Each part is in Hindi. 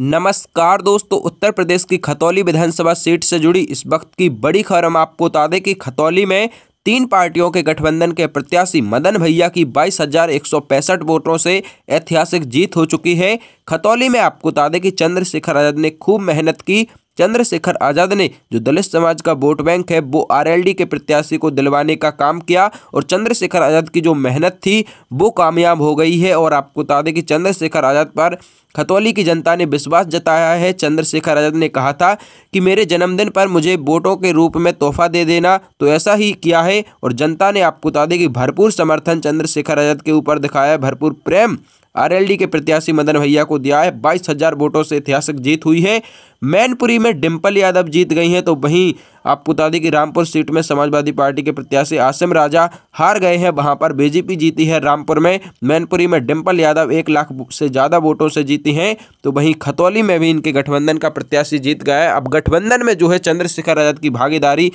नमस्कार दोस्तों उत्तर प्रदेश की खतौली विधानसभा सीट से जुड़ी इस वक्त की बड़ी खबर हम आपको बता दें कि खतौली में तीन पार्टियों के गठबंधन के प्रत्याशी मदन भैया की बाईस वोटों से ऐतिहासिक जीत हो चुकी है खतौली में आपको बता दें कि चंद्रशेखर आजाद ने खूब मेहनत की चंद्रशेखर आजाद ने जो दलित समाज का वोट बैंक है वो आरएलडी के प्रत्याशी को दिलवाने का काम किया और चंद्रशेखर आजाद की जो मेहनत थी वो कामयाब हो गई है और आपको बता दें कि चंद्रशेखर आजाद पर खतौली की जनता ने विश्वास जताया है चंद्रशेखर आजाद ने कहा था कि मेरे जन्मदिन पर मुझे वोटों के रूप में तोहफा दे देना तो ऐसा ही किया है और जनता ने आपको बता दें कि भरपूर समर्थन चंद्रशेखर आजाद के ऊपर दिखाया है भरपूर प्रेम आरएलडी के प्रत्याशी मदन भैया को दिया है बाईस हजार वोटों से ऐतिहासिक जीत हुई है मैनपुरी में डिम्पल यादव जीत गई हैं तो वहीं आपको बता दें कि रामपुर सीट में समाजवादी पार्टी के प्रत्याशी आसिम राजा हार गए हैं वहां पर बीजेपी जीती है रामपुर में मैनपुरी में डिम्पल यादव एक लाख से ज़्यादा वोटों से जीती हैं तो वहीं खतौली में भी इनके गठबंधन का प्रत्याशी जीत गया है अब गठबंधन में जो है चंद्रशेखर आज़ाद की भागीदारी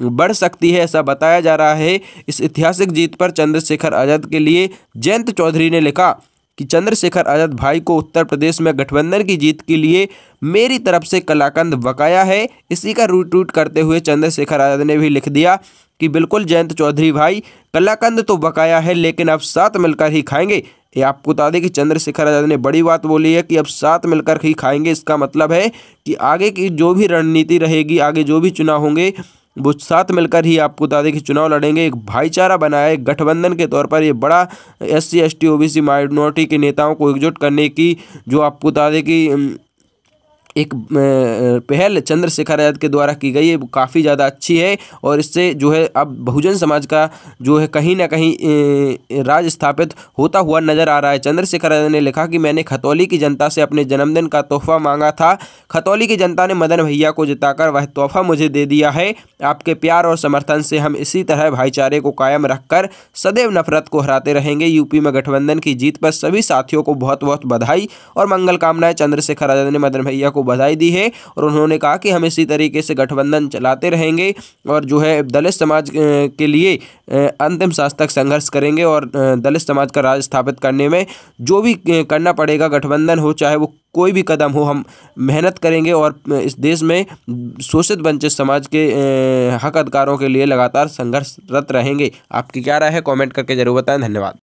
बढ़ सकती है ऐसा बताया जा रहा है इस ऐतिहासिक जीत पर चंद्रशेखर आज़ाद के लिए जयंत चौधरी ने लिखा कि चंद्रशेखर आज़ाद भाई को उत्तर प्रदेश में गठबंधन की जीत के लिए मेरी तरफ से कलाकंद बकाया है इसी का रूट टूट करते हुए चंद्रशेखर आज़ाद ने भी लिख दिया कि बिल्कुल जयंत चौधरी भाई कलाकंद तो बकाया है लेकिन अब साथ मिलकर ही खाएंगे ये आपको बता दें कि चंद्रशेखर आज़ाद ने बड़ी बात बोली है कि अब साथ मिलकर ही खाएंगे इसका मतलब है कि आगे की जो भी रणनीति रहेगी आगे जो भी चुनाव होंगे वो साथ मिलकर ही आपको बता दें कि चुनाव लड़ेंगे एक भाईचारा बनाया एक गठबंधन के तौर पर ये बड़ा S C S T O B C minority के नेताओं को एकजुट करने की जो आपको बता दें कि एक पहल चंद्रशेखर आजाद के द्वारा की गई है काफ़ी ज़्यादा अच्छी है और इससे जो है अब बहुजन समाज का जो है कहीं ना कहीं राज स्थापित होता हुआ नजर आ रहा है चंद्रशेखर आजाद ने लिखा कि मैंने खतौली की जनता से अपने जन्मदिन का तोहफा मांगा था खतौली की जनता ने मदन भैया को जिताकर वह तोहफा मुझे दे दिया है आपके प्यार और समर्थन से हम इसी तरह भाईचारे को कायम रखकर सदैव नफरत को हराते रहेंगे यूपी में गठबंधन की जीत पर सभी साथियों को बहुत बहुत बधाई और मंगल कामनाएं चंद्रशेखर आजाद ने मदन भैया को बधाई दी है और उन्होंने कहा कि हम इसी तरीके से गठबंधन चलाते रहेंगे और जो है दलित समाज के लिए अंतिम सांस तक संघर्ष करेंगे और दलित समाज का राज स्थापित करने में जो भी करना पड़ेगा गठबंधन हो चाहे वो कोई भी कदम हो हम मेहनत करेंगे और इस देश में शोषित वंचित समाज के हक अधिकारों के लिए लगातार संघर्षरत रहेंगे आपकी क्या राय है कमेंट करके जरूर बताएं धन्यवाद